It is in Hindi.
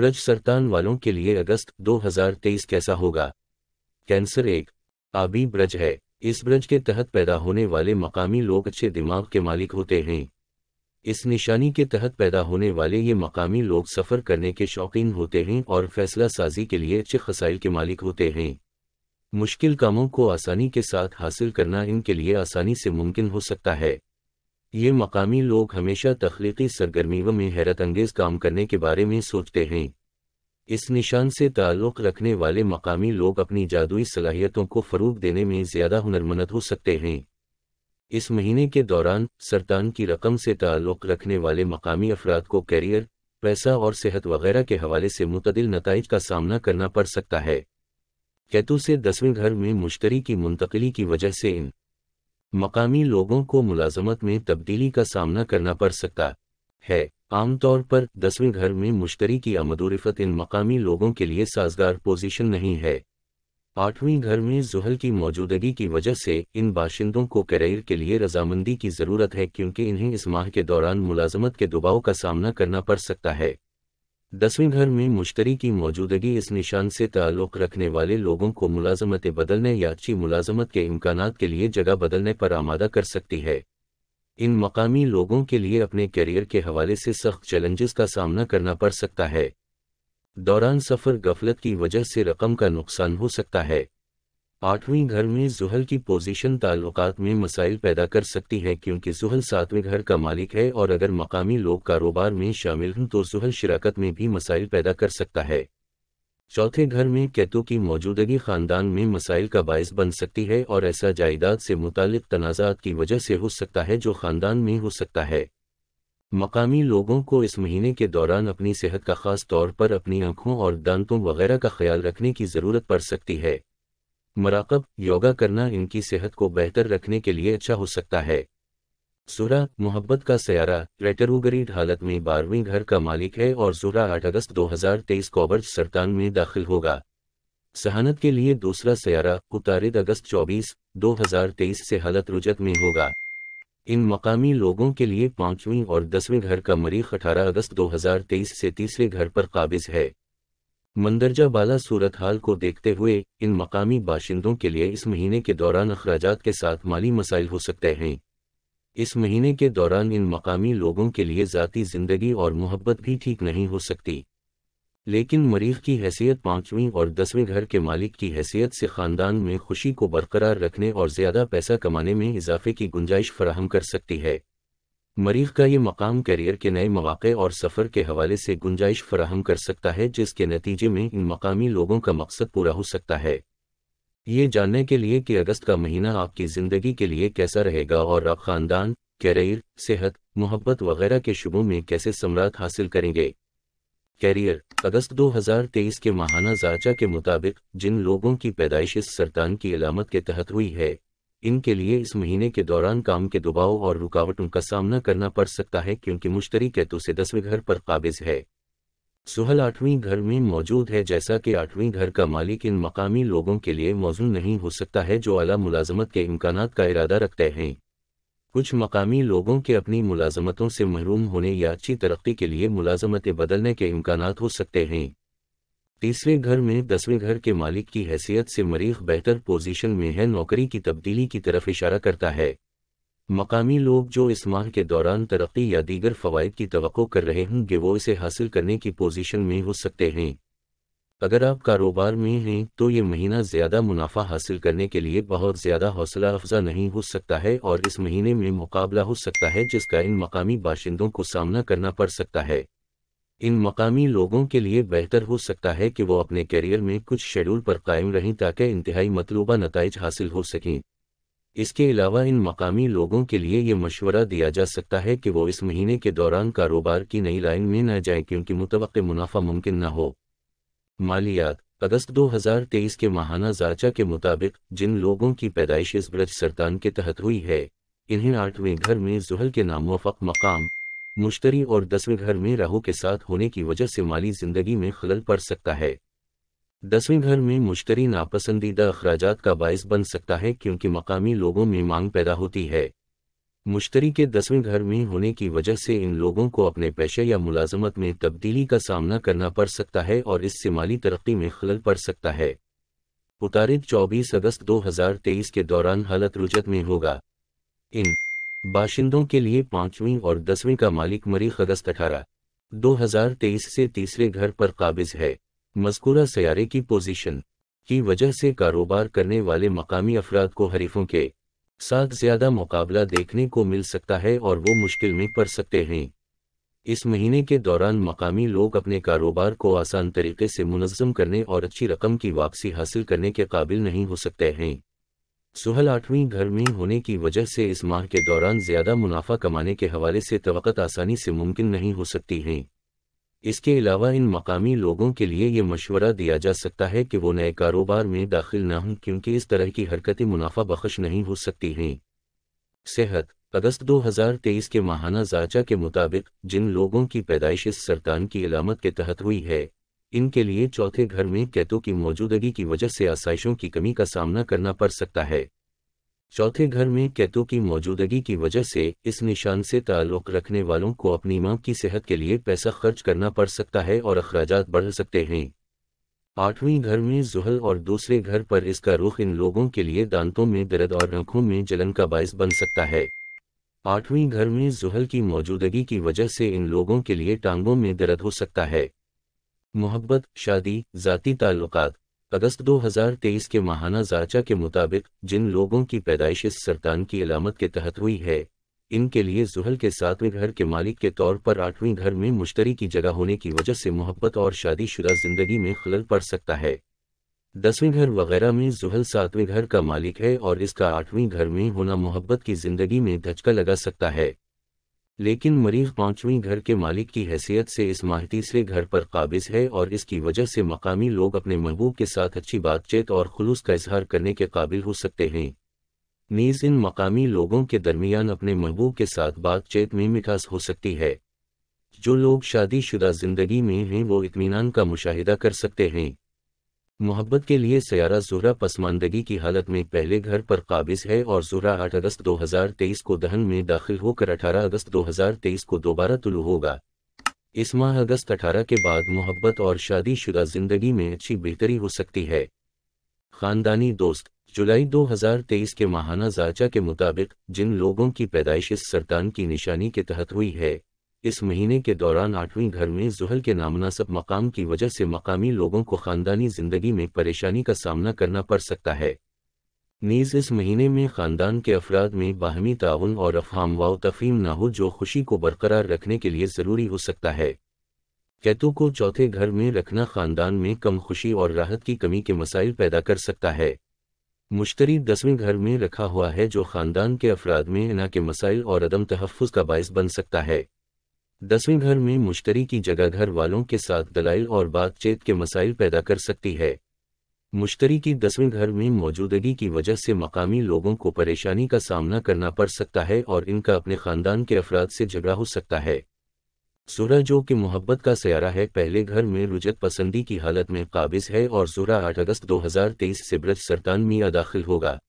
ब्रज सरतान वालों के लिए अगस्त 2023 कैसा होगा कैंसर एक आबी ब्रज है इस ब्रज के तहत पैदा होने वाले मकामी लोग अच्छे दिमाग के मालिक होते हैं इस निशानी के तहत पैदा होने वाले ये मकामी लोग सफ़र करने के शौकीन होते हैं और फैसला साजी के लिए अच्छे खसाइल के मालिक होते हैं मुश्किल कामों को आसानी के साथ हासिल करना इनके लिए आसानी से मुमकिन हो सकता है ये मकामी लोग हमेशा तख्लीकी सरगर्मी में हैरत अंगेज़ काम करने के बारे में सोचते हैं इस निशान से ताल्लुक़ रखने वाले मकामी लोग अपनी जादुई सलाहियतों को फ़रूग देने में ज़्यादा हुनरमंद हो सकते हैं इस महीने के दौरान सरतान की रकम से ताल्लुक़ रखने वाले मकामी अफराद को कैरियर पैसा और सेहत वगैरह के हवाले से मुतदिल नतज का सामना करना पड़ सकता है कैतु से दसवें घर में मुश्तरी की मुंतकली की वजह से इन मकामी लोगों को मुलाजमत में तब्दीली का सामना करना पड़ सकता है आमतौर पर दसवें घर में मुश्तरी की आमदोरफत इन मकामी लोगों के लिए साजगार पोजीशन नहीं है आठवीं घर में जुहल की मौजूदगी की वजह से इन बाशिंदों को करियर के लिए रजामंदी की ज़रूरत है क्योंकि इन्हें इस माह के दौरान मुलाजमत के दबाव का सामना करना पड़ सकता है दसवें घर में मुश्तरी की मौजूदगी इस निशान से ताल्लुक़ रखने वाले लोगों को मुलाजमतें बदलने या अच्छी मुलाजमत के इम्कान के लिए जगह बदलने पर आमादा कर सकती है इन मकामी लोगों के लिए अपने करियर के हवाले से सख्त चैलेंजेस का सामना करना पड़ सकता है दौरान सफ़र गफलत की वजह से रकम का नुकसान हो सकता है आठवीं घर में जुहल की पोजीशन ताल्लुकात में मसाइल पैदा कर सकती है क्योंकि जुहल सातवें घर का मालिक है और अगर मकामी लोग कारोबार में शामिल हों तो जुहल शराकत में भी मसाइल पैदा कर सकता है चौथे घर में कैतों की मौजूदगी खानदान में मसाइल का बायस बन सकती है और ऐसा जायदाद से मुतल तनाज़ात की वजह से हो सकता है जो खानदान में हो सकता है मकामी लोगों को इस महीने के दौरान अपनी सेहत का खास तौर पर अपनी आंखों और दांतों वगैरह का ख्याल रखने की ज़रूरत पड़ सकती है मराकब योगा करना इनकी सेहत को बेहतर रखने के लिए अच्छा हो सकता है सूरा मोहब्बत का सयारा रेटरूगरी हालत में बारहवीं घर का मालिक है और सूरा आठ अगस्त 2023 को अबर्ज सरतान में दाखिल होगा सहानत के लिए दूसरा सयारा उतारद अगस्त 24, 2023 से हालत रुजत में होगा इन मकामी लोगों के लिए पांचवीं और दसवें घर का मरीख अठारह अगस्त 2023 से तीसरे घर पर काबिज है मंदरजा बाला सूरत हाल को देखते हुए इन मकामी बाशिंदों के लिए इस महीने के दौरान अखराज के साथ माली मसाइल हो सकते हैं इस महीने के दौरान इन मकामी लोगों के लिए ज़ाती ज़िंदगी और मोहब्बत भी ठीक नहीं हो सकती लेकिन मरीज की हैसियत पांचवीं और दसवें घर के मालिक की हैसियत से ख़ानदान में खुशी को बरकरार रखने और ज़्यादा पैसा कमाने में इजाफे की गुंजाइश फराहम कर सकती है मरीख का ये मकाम करियर के नए मौाक़े और सफ़र के हवाले से गुंजाइश फराहम कर सकता है जिसके नतीजे में इन मकामी लोगों का मकसद पूरा हो सकता है ये जानने के लिए कि अगस्त का महीना आपकी ज़िंदगी के लिए कैसा रहेगा और आप ख़ानदान करियर सेहत मोहब्बत वगैरह के शुबों में कैसे सम्राट हासिल करेंगे कैरियर अगस्त 2023 के माहाना जाचा के मुताबिक जिन लोगों की पैदाइश इस सरतान की अलामत के तहत हुई है इनके लिए इस महीने के दौरान काम के दबाव और रुकावटों का सामना करना पड़ सकता है क्योंकि मुश्तरी कैतु तो से दसवें घर पर काबिज है सुहल आठवीं घर में मौजूद है जैसा कि आठवीं घर का मालिक इन मकामी लोगों के लिए मौजूद नहीं हो सकता है जो अला मुलाजमत के इम्कान का इरादा रखते हैं कुछ मकामी लोगों के अपनी मुलाजमतों से महरूम होने या अच्छी तरक्की के लिए मुलाजमतें बदलने के इम्कान हो सकते हैं तीसरे घर में दसवें घर के मालिक की हैसियत से मरीख बेहतर पोजीशन में है नौकरी की तब्दीली की तरफ इशारा करता है मकामी लोग जो इस माह के दौरान तरक्की या दीगर फवायद की तो कर रहे होंगे वो इसे हासिल करने की पोजीशन में हो सकते हैं अगर आप कारोबार में हैं तो ये महीना ज़्यादा मुनाफा हासिल करने के लिए बहुत ज़्यादा हौसला अफजा नहीं हो सकता है और इस महीने में मुकाबला हो सकता है जिसका इन मकामी बाशिंदों को सामना करना पड़ सकता है इन मकामी लोगों के लिए बेहतर हो सकता है कि वो अपने करियर में कुछ शेड्यूल पर कायम रहें ताकि इंतहाई मतलूबा नतज हासिल हो सकें इसके अलावा इन मकामी लोगों के लिए ये मशवरा दिया जा सकता है कि वो इस महीने के दौरान कारोबार की नई लाइन में न जाएं क्योंकि मुतव मुनाफा मुमकिन न हो मालियात अगस्त 2023 के माहाना जाचा के मुताबिक जिन लोगों की पैदाइश इस ब्रज सरतान के तहत हुई है इन्हें आठवें घर में जुहल के नामोफक मकाम मुश्तरी और दसवें घर में राहू के साथ होने की वजह से माली जिंदगी में खलल पड़ सकता है दसवें घर में मुश्तरी नापसंदीदा अखराज का बायस बन सकता है क्योंकि मकामी लोगों में मांग पैदा होती है मुश्तरी के दसवें घर में होने की वजह से इन लोगों को अपने पेशे या मुलाजमत में तब्दीली का सामना करना पड़ सकता है और इससे माली तरक्की में खलल पड़ सकता है उतारित 24 अगस्त 2023 के दौरान हालत रुजत में होगा इन बाशिंदों के लिए पांचवीं और दसवीं का मालिक मरीख अगस्त अठारह तेईस से तीसरे घर पर काबिज है मजकूरा सयारे की पोजीशन की वजह से कारोबार करने वाले मकामी अफराद को हरीफों के साथ ज्यादा मुकाबला देखने को मिल सकता है और वो मुश्किल में पड़ सकते हैं इस महीने के दौरान मकामी लोग अपने कारोबार को आसान तरीके से मुनज़म करने और अच्छी रकम की वापसी हासिल करने के काबिल नहीं हो सकते हैं सुहल आठवीं घर में होने की वजह से इस माह के दौरान ज्यादा मुनाफा कमाने के हवाले से तवक़त आसानी से मुमकिन नहीं हो सकती है इसके अलावा इन मकामी लोगों के लिए ये मशवरा दिया जा सकता है कि वो नए कारोबार में दाखिल न हों क्योंकि इस तरह की हरकतें मुनाफा बख्श नहीं हो सकती हैं सेहत अगस्त 2023 के माहाना जाचा के मुताबिक जिन लोगों की पैदाइश इस सरतान की अलामत के तहत हुई है इनके लिए चौथे घर में कैतों की मौजूदगी की वजह से आसाइशों की कमी का सामना करना पड़ सकता है चौथे घर में कैतों की मौजूदगी की वजह से इस निशान से ताल्लुक रखने वालों को अपनी मां की सेहत के लिए पैसा खर्च करना पड़ सकता है और अखराज बढ़ सकते हैं आठवीं घर में जुहल और दूसरे घर पर इसका रुख इन लोगों के लिए दांतों में दर्द और आंखों में जलन का बायस बन सकता है आठवीं घर में जुहल की मौजूदगी की वजह से इन लोगों के लिए टांगों में दर्द हो सकता है मोहब्बत शादी जाती ताल्लुक अगस्त 2023 के माहाना जाचा के मुताबिक जिन लोगों की पैदाइश इस सरतान की अलामत के तहत हुई है इनके लिए जुहल के सातवें घर के मालिक के तौर पर आठवीं घर में मुश्तरी की जगह होने की वजह से मोहब्बत और शादीशुदा जिंदगी में खलल पड़ सकता है दसवें घर वगैरह में जुहल सातवें घर का मालिक है और इसका आठवीं घर में होना मोहब्बत की जिंदगी में धचका लगा सकता है लेकिन मरीज पांचवी घर के मालिक की हैसियत से इस माह तीसरे घर पर काबिज है और इसकी वजह से मकामी लोग अपने महबूब के साथ अच्छी बातचीत और खुलूस का इजहार करने के काबिल हो सकते हैं नीज इन मकामी लोगों के दरमियान अपने महबूब के साथ बातचीत में मिठास हो सकती है जो लोग शादीशुदा जिंदगी में हैं वो इतमान का मुशाहिदा कर सकते हैं मोहब्बत के लिए सयारा जोरा पसमानदगी की हालत में पहले घर पर काबिज है और जोरा 8 अगस्त 2023 को दहन में दाखिल होकर 18 अगस्त 2023 को दोबारा तुलू होगा इस माह अगस्त 18 के बाद मोहब्बत और शादीशुदा जिंदगी में अच्छी बेहतरी हो सकती है खानदानी दोस्त जुलाई 2023 के माहाना जाचा के मुताबिक जिन लोगों की पैदाइश इस सरतान की निशानी के तहत हुई है इस महीने के दौरान आठवीं घर में जुहल के नामनासब मकाम की वजह से मकामी लोगों को खानदानी जिंदगी में परेशानी का सामना करना पड़ सकता है नीज इस महीने में खानदान के अफराद में बाहमी ताउन और अफहम व तफीम ना हो जो खुशी को बरकरार रखने के लिए ज़रूरी हो सकता है कैतु को चौथे घर में रखना खानदान में कम खुशी और राहत की कमी के मसाइल पैदा कर सकता है मुश्तरी दसवें घर में रखा हुआ है जो खानदान के अफराद में इना के मसाइल और अदम तहफ़ का बायस बन सकता है दसवें घर में मुश्तरी की जगह घर वालों के साथ दलाइल और बातचीत के मसाइल पैदा कर सकती है मुश्तरी की दसवें घर में मौजूदगी की वजह से मकामी लोगों को परेशानी का सामना करना पड़ सकता है और इनका अपने खानदान के अफराद से झगड़ा हो सकता है सूरह जो कि मोहब्बत का सयारा है पहले घर में रुजत पसंदी की हालत में काबिज है और सूरह आठ अगस्त 2023 से ब्रज सरतान मियाँ दाखिल होगा